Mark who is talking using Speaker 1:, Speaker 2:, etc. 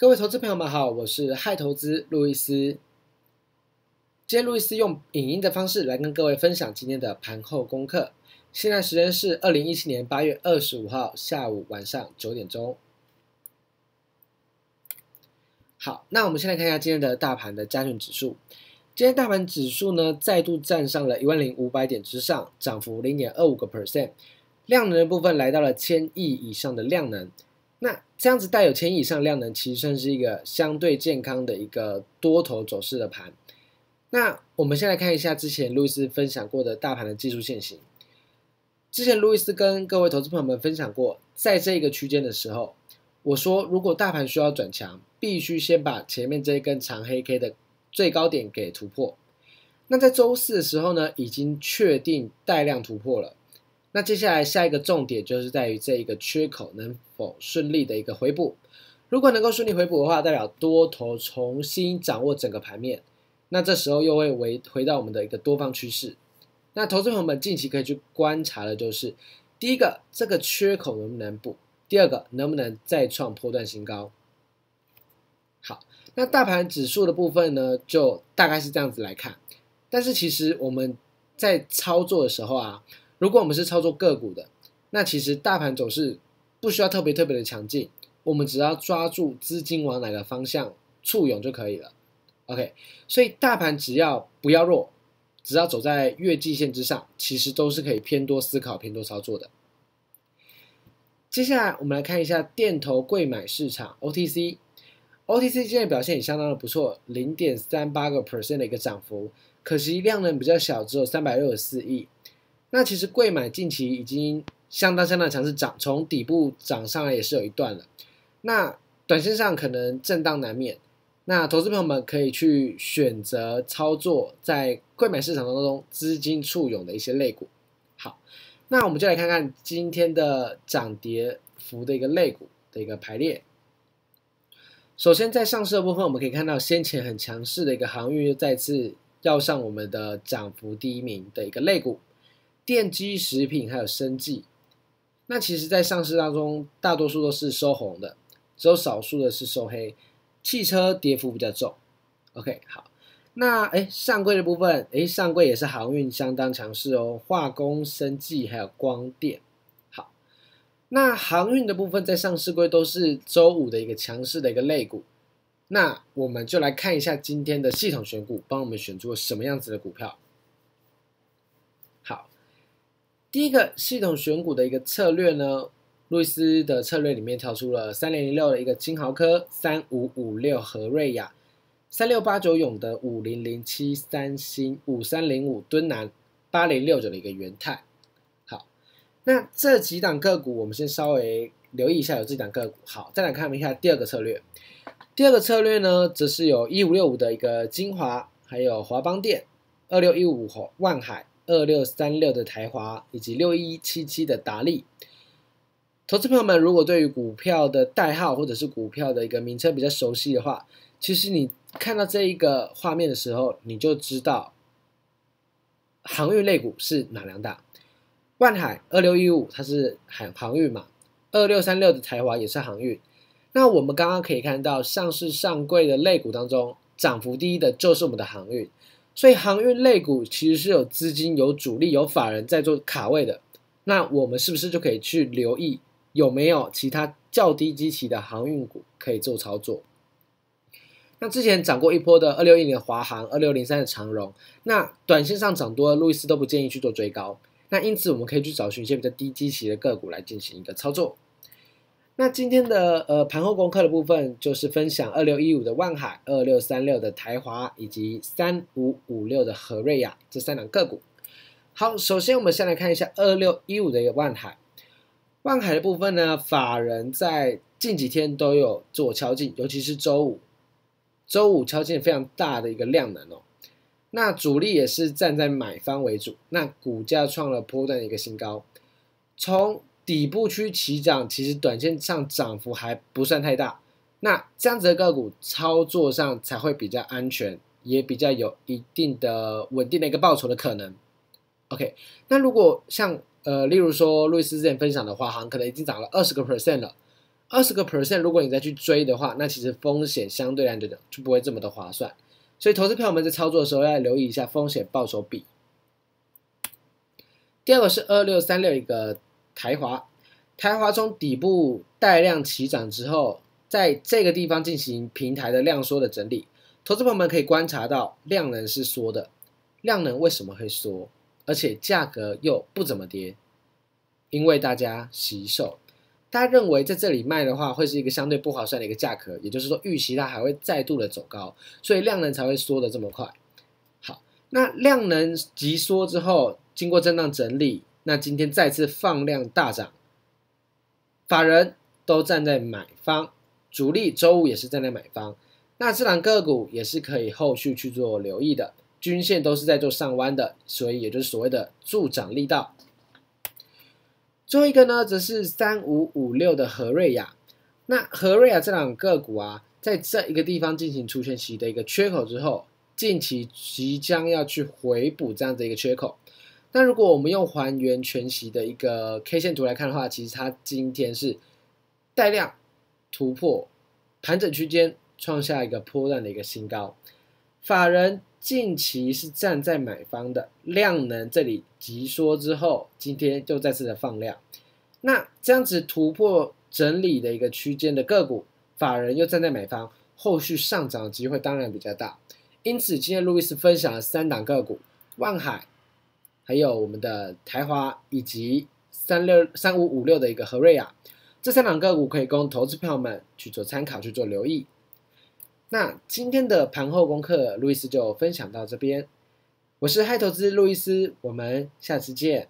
Speaker 1: 各位投资朋友们好，我是嗨投资路易斯。今天路易斯用影音的方式来跟各位分享今天的盘后功课。现在时间是二零一七年八月二十五号下午晚上九点钟。好，那我们先来看一下今天的大盘的加权指数。今天大盘指数呢再度站上了一万零五百点之上，涨幅零点二五个 percent，量能的部分来到了千亿以上的量能。这样子带有千亿以上量能，其实算是一个相对健康的一个多头走势的盘。那我们先来看一下之前路易斯分享过的大盘的技术线型。之前路易斯跟各位投资朋友们分享过，在这个区间的时候，我说如果大盘需要转强，必须先把前面这一根长黑 K 的最高点给突破。那在周四的时候呢，已经确定带量突破了。那接下来下一个重点就是在于这一个缺口能否顺利的一个回补，如果能够顺利回补的话，代表多头重新掌握整个盘面，那这时候又会回回到我们的一个多方趋势。那投资朋友们近期可以去观察的就是，第一个这个缺口能不能补，第二个能不能再创破段新高。好，那大盘指数的部分呢，就大概是这样子来看，但是其实我们在操作的时候啊。如果我们是操作个股的，那其实大盘走势不需要特别特别的强劲，我们只要抓住资金往哪个方向簇涌就可以了。OK，所以大盘只要不要弱，只要走在月季线之上，其实都是可以偏多思考、偏多操作的。接下来我们来看一下电投贵买市场 OTC，OTC 今天表现也相当的不错，零点三八个 percent 的一个涨幅，可惜量能比较小，只有三百六十四亿。那其实贵买近期已经相当相当强势涨，从底部涨上来也是有一段了。那短线上可能震荡难免，那投资朋友们可以去选择操作在贵买市场当中资金簇涌的一些类股。好，那我们就来看看今天的涨跌幅的一个类股的一个排列。首先在上市的部分，我们可以看到先前很强势的一个航运又再次要上我们的涨幅第一名的一个类股。电机食品还有生技，那其实，在上市当中，大多数都是收红的，只有少数的是收黑。汽车跌幅比较重。OK，好，那哎，上柜的部分，哎，上柜也是航运相当强势哦，化工、生技还有光电。好，那航运的部分在上市柜都是周五的一个强势的一个类股。那我们就来看一下今天的系统选股，帮我们选出什么样子的股票。第一个系统选股的一个策略呢，路易斯的策略里面挑出了三零零六的一个金豪科、三五五六和瑞亚、三六八九勇的五零零七三星、五三零五敦南、八零六九的一个元泰。好，那这几档个股我们先稍微留意一下有这档个股。好，再来看一下第二个策略。第二个策略呢，则是有一五六五的一个精华，还有华邦电、二六一五万海。二六三六的台华以及六一七七的达利，投资朋友们如果对于股票的代号或者是股票的一个名称比较熟悉的话，其实你看到这一个画面的时候，你就知道航运类股是哪两大？万海二六一五它是航航运嘛，二六三六的台华也是航运。那我们刚刚可以看到上市上柜的类股当中，涨幅第一的就是我们的航运。所以航运类股其实是有资金、有主力、有法人在做卡位的，那我们是不是就可以去留意有没有其他较低基期的航运股可以做操作？那之前涨过一波的二六一零的华航、二六零三的长荣，那短线上涨多的路易斯都不建议去做追高，那因此我们可以去找寻一些比较低基期的个股来进行一个操作。那今天的呃盘后功课的部分，就是分享二六一五的万海、二六三六的台华以及三五五六的和瑞亚这三档个股。好，首先我们先来看一下二六一五的一万海。万海的部分呢，法人在近几天都有做敲进，尤其是周五，周五敲进非常大的一个量能哦。那主力也是站在买方为主，那股价创了波段的一个新高，从。底部区起涨，其实短线上涨幅还不算太大。那这样子的个股操作上才会比较安全，也比较有一定的稳定的一个报酬的可能。OK，那如果像呃，例如说路易斯之前分享的华航，可能已经涨了二十个 percent 了。二十个 percent，如果你再去追的话，那其实风险相对来讲就不会这么的划算。所以投资票友们在操作的时候要留意一下风险报酬比。第二个是二六三六一个。台华，台华从底部带量起涨之后，在这个地方进行平台的量缩的整理。投资朋友们可以观察到，量能是缩的，量能为什么会缩？而且价格又不怎么跌，因为大家惜售，大家认为在这里卖的话，会是一个相对不划算的一个价格，也就是说预期它还会再度的走高，所以量能才会缩的这么快。好，那量能急缩之后，经过震荡整理。那今天再次放量大涨，法人都站在买方，主力周五也是站在买方，那这两个股也是可以后续去做留意的，均线都是在做上弯的，所以也就是所谓的助长力道。最后一个呢，则是三五五六的和瑞亚，那和瑞亚这两个股啊，在这一个地方进行出现其的一个缺口之后，近期即将要去回补这样的一个缺口。那如果我们用还原全息的一个 K 线图来看的话，其实它今天是带量突破盘整区间，创下一个波段的一个新高。法人近期是站在买方的量能这里急缩之后，今天就再次的放量。那这样子突破整理的一个区间的个股，法人又站在买方，后续上涨的机会当然比较大。因此，今天路易斯分享了三档个股：万海。还有我们的台华以及三六三五五六的一个和瑞亚，这三档个股可以供投资朋友们去做参考、去做留意。那今天的盘后功课，路易斯就分享到这边。我是嗨投资路易斯，我们下次见。